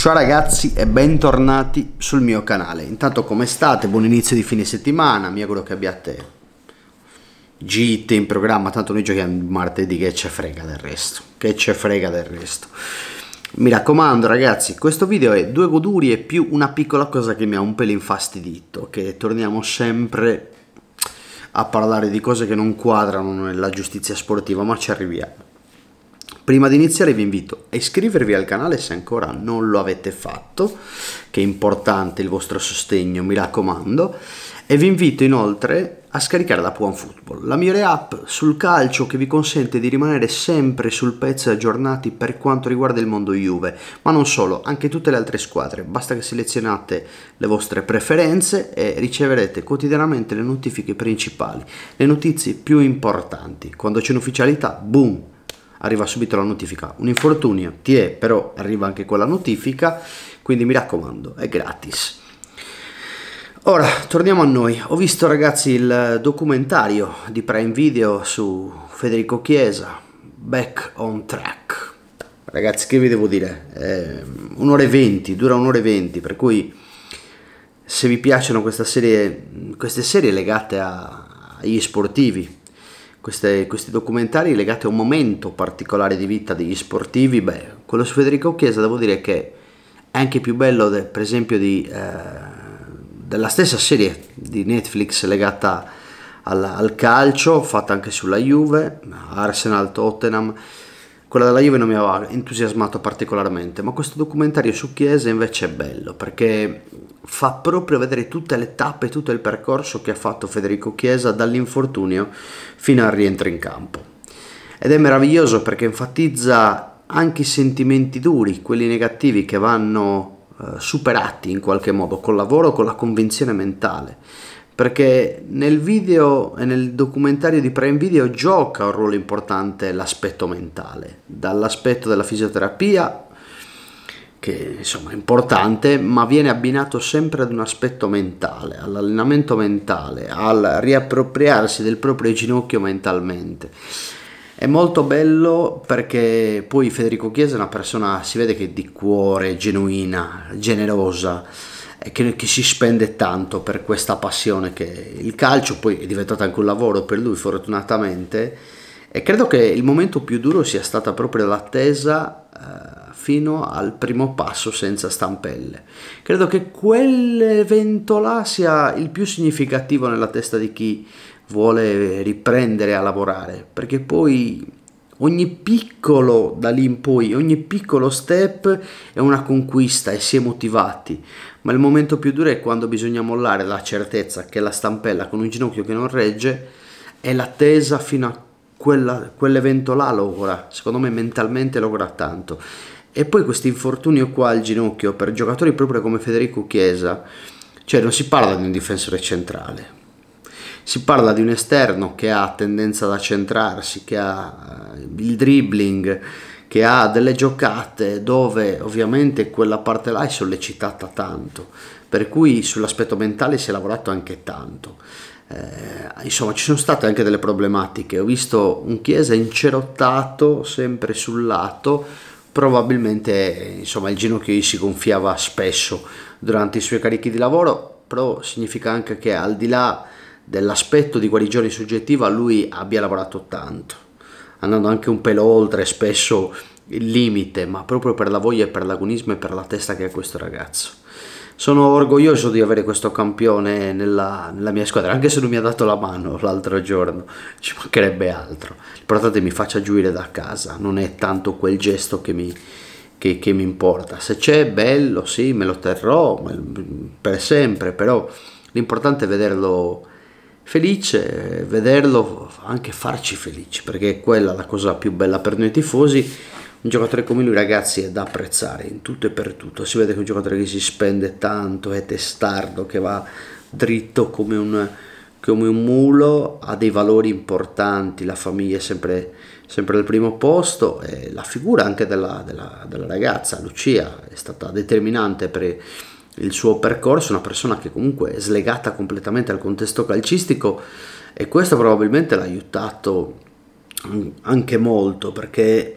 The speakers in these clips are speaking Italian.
Ciao ragazzi e bentornati sul mio canale. Intanto come state? Buon inizio di fine settimana, mi auguro che abbiate gite in programma, tanto noi giochiamo martedì che ce frega del resto, che ce frega del resto. Mi raccomando ragazzi, questo video è due goduri e più una piccola cosa che mi ha un pelo infastidito, che torniamo sempre a parlare di cose che non quadrano nella giustizia sportiva, ma ci arriviamo. Prima di iniziare vi invito a iscrivervi al canale se ancora non lo avete fatto, che è importante il vostro sostegno, mi raccomando, e vi invito inoltre a scaricare la Puan Football, la migliore app sul calcio che vi consente di rimanere sempre sul pezzo e aggiornati per quanto riguarda il mondo Juve, ma non solo, anche tutte le altre squadre. Basta che selezionate le vostre preferenze e riceverete quotidianamente le notifiche principali, le notizie più importanti. Quando c'è un'ufficialità, boom, arriva subito la notifica. Un infortunio ti è, però arriva anche quella notifica, quindi mi raccomando, è gratis. Ora, torniamo a noi. Ho visto ragazzi il documentario di Prime Video su Federico Chiesa, Back on Track. Ragazzi, che vi devo dire? È ehm, un'ora e venti, dura un'ora e venti, per cui se vi piacciono serie, queste serie legate a, agli sportivi, queste, questi documentari legati a un momento particolare di vita degli sportivi, beh, quello su Federico Chiesa devo dire che è anche più bello, de, per esempio, di, eh, della stessa serie di Netflix legata al, al calcio, fatta anche sulla Juve, Arsenal, Tottenham quella della Juve non mi aveva entusiasmato particolarmente, ma questo documentario su Chiesa invece è bello perché fa proprio vedere tutte le tappe, tutto il percorso che ha fatto Federico Chiesa dall'infortunio fino al rientro in campo. Ed è meraviglioso perché enfatizza anche i sentimenti duri, quelli negativi che vanno eh, superati in qualche modo col lavoro, con la convinzione mentale perché nel video e nel documentario di Prime Video gioca un ruolo importante l'aspetto mentale, dall'aspetto della fisioterapia, che insomma è importante, ma viene abbinato sempre ad un aspetto mentale, all'allenamento mentale, al riappropriarsi del proprio ginocchio mentalmente. È molto bello perché poi Federico Chiesa è una persona, si vede che è di cuore, genuina, generosa, che, che, si spende tanto per questa passione che il calcio poi è diventato anche un lavoro per lui fortunatamente e credo che il momento più duro sia stata proprio l'attesa eh, fino al primo passo senza stampelle. Credo che quell'evento là sia il più significativo nella testa di chi vuole riprendere a lavorare, perché poi ogni piccolo da lì in poi, ogni piccolo step è una conquista e si è motivati. Ma il momento più duro è quando bisogna mollare la certezza che la stampella con un ginocchio che non regge è l'attesa fino a quella, quell'evento là logora, secondo me mentalmente logora tanto. E poi questo infortunio qua al ginocchio per giocatori proprio come Federico Chiesa, cioè non si parla di un difensore centrale, si parla di un esterno che ha tendenza ad accentrarsi, che ha eh, il dribbling, che ha delle giocate dove ovviamente quella parte là è sollecitata tanto, per cui sull'aspetto mentale si è lavorato anche tanto. Eh, insomma, ci sono state anche delle problematiche. Ho visto un Chiesa incerottato sempre sul lato, probabilmente insomma, il ginocchio gli si gonfiava spesso durante i suoi carichi di lavoro, però significa anche che al di là dell'aspetto di guarigione soggettiva lui abbia lavorato tanto, andando anche un pelo oltre spesso il limite, ma proprio per la voglia e per l'agonismo e per la testa che ha questo ragazzo. Sono orgoglioso di avere questo campione nella, nella mia squadra, anche se non mi ha dato la mano l'altro giorno, ci mancherebbe altro. L'importante è mi faccia giuire da casa, non è tanto quel gesto che mi, che, che mi importa. Se c'è, bello, sì, me lo terrò per sempre, però l'importante è vederlo felice, vederlo anche farci felici, perché è quella la cosa più bella per noi tifosi. Un giocatore come lui, ragazzi, è da apprezzare in tutto e per tutto. Si vede che è un giocatore che si spende tanto, è testardo, che va dritto come un, come un mulo, ha dei valori importanti, la famiglia è sempre, sempre al primo posto e la figura anche della, della, della ragazza, Lucia, è stata determinante per il suo percorso, una persona che comunque è slegata completamente al contesto calcistico e questo probabilmente l'ha aiutato anche molto perché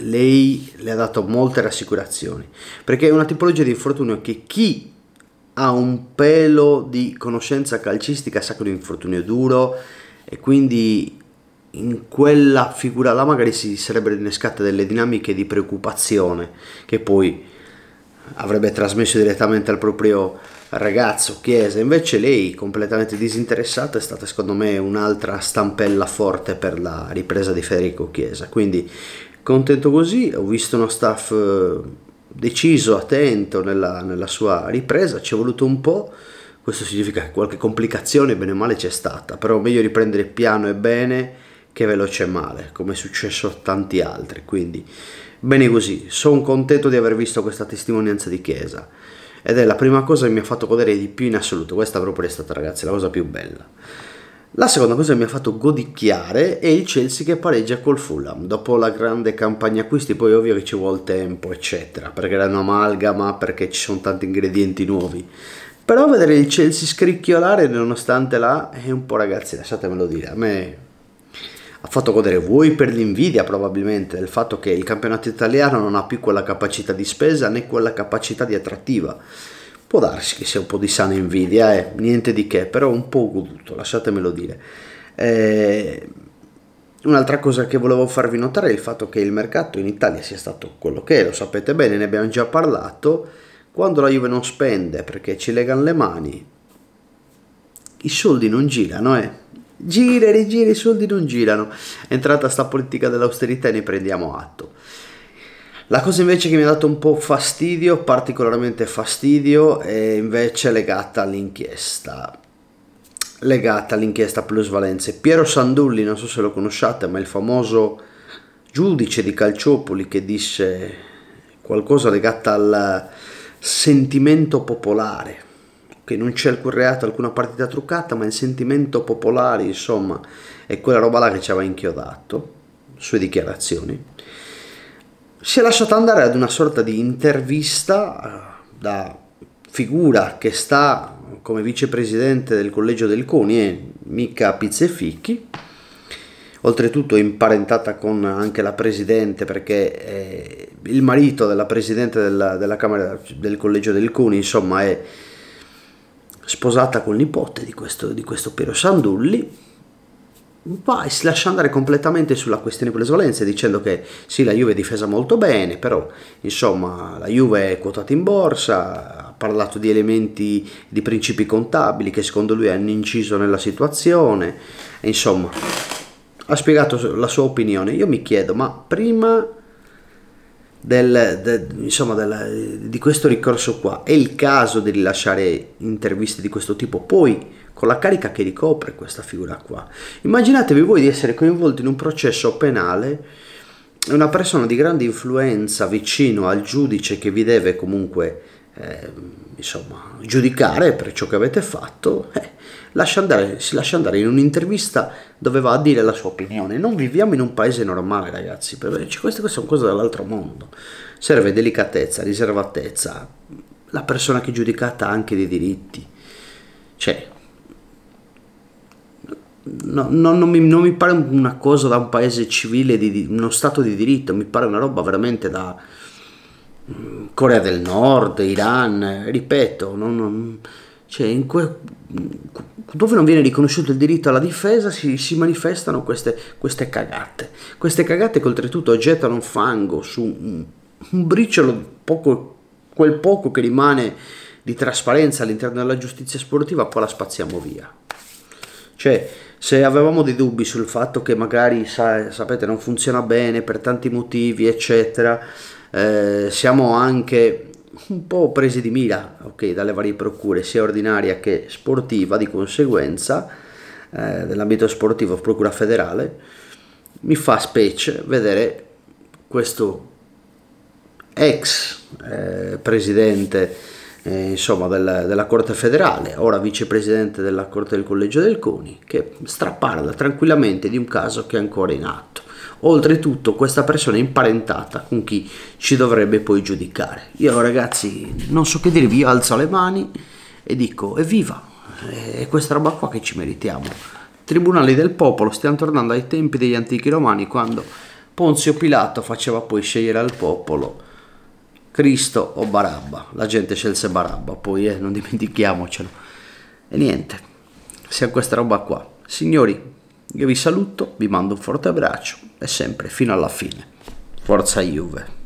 lei le ha dato molte rassicurazioni, perché è una tipologia di infortunio che chi ha un pelo di conoscenza calcistica sa che un infortunio è duro e quindi in quella figura là magari si sarebbero innescate delle dinamiche di preoccupazione che poi avrebbe trasmesso direttamente al proprio ragazzo Chiesa, invece lei completamente disinteressata è stata secondo me un'altra stampella forte per la ripresa di Federico Chiesa, quindi contento così, ho visto uno staff eh, deciso, attento nella, nella sua ripresa, ci è voluto un po', questo significa che qualche complicazione bene o male c'è stata, però meglio riprendere piano e bene che veloce e male, come è successo a tanti altri. Quindi, bene così, sono contento di aver visto questa testimonianza di Chiesa. Ed è la prima cosa che mi ha fatto godere di più in assoluto. Questa proprio è stata, ragazzi, la cosa più bella. La seconda cosa che mi ha fatto godicchiare è il Chelsea che pareggia col Fulham. Dopo la grande campagna acquisti, poi ovvio che ci vuole tempo, eccetera, perché era un'amalgama, perché ci sono tanti ingredienti nuovi. Però vedere il Chelsea scricchiolare nonostante là è un po' ragazzi, lasciatemelo dire, a me fatto godere voi per l'invidia probabilmente del fatto che il campionato italiano non ha più quella capacità di spesa né quella capacità di attrattiva. Può darsi che sia un po' di sana invidia, eh, niente di che, però un po' goduto, lasciatemelo dire. Eh, Un'altra cosa che volevo farvi notare è il fatto che il mercato in Italia sia stato quello che è, lo sapete bene, ne abbiamo già parlato, quando la Juve non spende perché ci legano le mani, i soldi non girano, eh gira e rigira, i soldi non girano. È entrata sta politica dell'austerità e ne prendiamo atto. La cosa invece che mi ha dato un po' fastidio, particolarmente fastidio, è invece legata all'inchiesta. Legata all'inchiesta plusvalenze. Piero Sandulli, non so se lo conosciate, ma il famoso giudice di Calciopoli che disse qualcosa legato al sentimento popolare che non c'è alcun reato, alcuna partita truccata, ma il sentimento popolare, insomma, è quella roba là che ci aveva inchiodato, sue dichiarazioni. Si è lasciato andare ad una sorta di intervista eh, da figura che sta come vicepresidente del collegio del CONI e eh, mica pizze e ficchi, oltretutto è imparentata con anche la presidente perché è il marito della presidente della, della Camera del collegio del CONI insomma è sposata col nipote di questo, di questo Piero Sandulli, vai, si lascia andare completamente sulla questione con le presolenze dicendo che sì, la Juve è difesa molto bene, però insomma la Juve è quotata in borsa, ha parlato di elementi, di principi contabili che secondo lui hanno inciso nella situazione, insomma ha spiegato la sua opinione. Io mi chiedo, ma prima del, de, insomma, della, di questo ricorso qua. È il caso di rilasciare interviste di questo tipo. Poi, con la carica che ricopre questa figura qua. Immaginatevi voi di essere coinvolti in un processo penale una persona di grande influenza vicino al giudice che vi deve comunque eh, insomma, giudicare per ciò che avete fatto, eh, lascia andare, si lascia andare in un'intervista dove va a dire la sua opinione. Non viviamo in un paese normale, ragazzi, perché cioè, queste, queste sono cose dall'altro mondo. Serve delicatezza, riservatezza, la persona che è giudicata ha anche dei diritti. Cioè, no, no, non, mi, non, mi, pare una cosa da un paese civile, di, uno stato di diritto, mi pare una roba veramente da Corea del Nord, Iran, ripeto, non, non, cioè que, dove non viene riconosciuto il diritto alla difesa si, si manifestano queste, queste, cagate, queste cagate che oltretutto gettano un fango su un, un briciolo, poco, quel poco che rimane di trasparenza all'interno della giustizia sportiva, poi la spaziamo via. Cioè, se avevamo dei dubbi sul fatto che magari, sa, sapete, non funziona bene per tanti motivi, eccetera, eh, siamo anche un po' presi di mira okay, dalle varie procure, sia ordinaria che sportiva, di conseguenza eh, dell'ambito sportivo, procura federale, mi fa specie vedere questo ex eh, presidente eh, insomma, del, della Corte federale, ora vicepresidente della Corte del Collegio del CONI, che straparla tranquillamente di un caso che è ancora in atto oltretutto questa persona è imparentata con chi ci dovrebbe poi giudicare. Io ragazzi non so che dirvi, io alzo le mani e dico evviva, è questa roba qua che ci meritiamo. Tribunali del popolo, stiamo tornando ai tempi degli antichi romani quando Ponzio Pilato faceva poi scegliere al popolo Cristo o Barabba. La gente scelse Barabba, poi eh, non dimentichiamocelo. E niente, sia questa roba qua. Signori, io vi saluto, vi mando un forte abbraccio e sempre fino alla fine. Forza Juve!